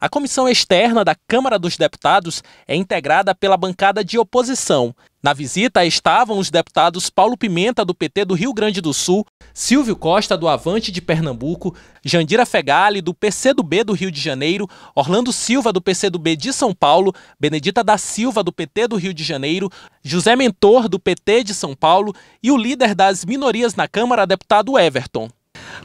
A comissão externa da Câmara dos Deputados é integrada pela bancada de oposição. Na visita estavam os deputados Paulo Pimenta, do PT do Rio Grande do Sul, Silvio Costa, do Avante de Pernambuco, Jandira Fegali, do PCdoB do Rio de Janeiro, Orlando Silva, do PCdoB de São Paulo, Benedita da Silva, do PT do Rio de Janeiro, José Mentor, do PT de São Paulo e o líder das minorias na Câmara, deputado Everton.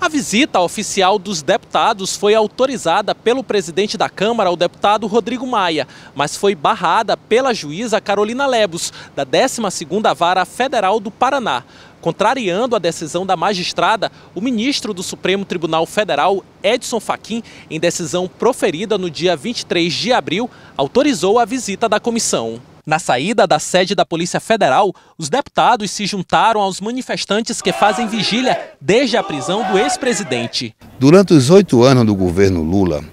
A visita oficial dos deputados foi autorizada pelo presidente da Câmara, o deputado Rodrigo Maia, mas foi barrada pela juíza Carolina Lebos, da 12ª Vara Federal do Paraná. Contrariando a decisão da magistrada, o ministro do Supremo Tribunal Federal, Edson Fachin, em decisão proferida no dia 23 de abril, autorizou a visita da comissão. Na saída da sede da Polícia Federal, os deputados se juntaram aos manifestantes que fazem vigília desde a prisão do ex-presidente. Durante os oito anos do governo Lula,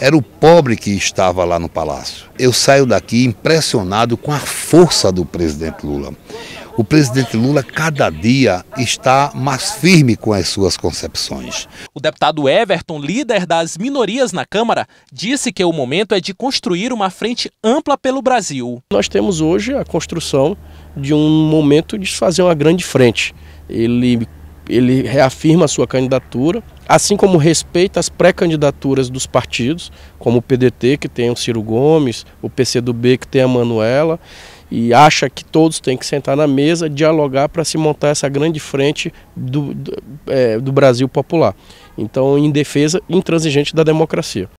era o pobre que estava lá no palácio. Eu saio daqui impressionado com a força do presidente Lula. O presidente Lula, cada dia, está mais firme com as suas concepções. O deputado Everton, líder das minorias na Câmara, disse que o momento é de construir uma frente ampla pelo Brasil. Nós temos hoje a construção de um momento de fazer uma grande frente. Ele ele reafirma a sua candidatura, assim como respeita as pré-candidaturas dos partidos, como o PDT, que tem o Ciro Gomes, o PCdoB, que tem a Manuela, e acha que todos têm que sentar na mesa, dialogar para se montar essa grande frente do, do, é, do Brasil popular. Então, em defesa intransigente da democracia.